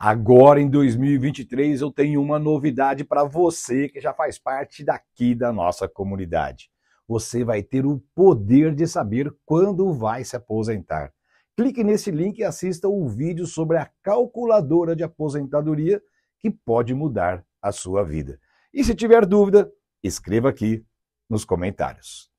Agora em 2023 eu tenho uma novidade para você que já faz parte daqui da nossa comunidade. Você vai ter o poder de saber quando vai se aposentar. Clique nesse link e assista o vídeo sobre a calculadora de aposentadoria que pode mudar a sua vida. E se tiver dúvida, escreva aqui nos comentários.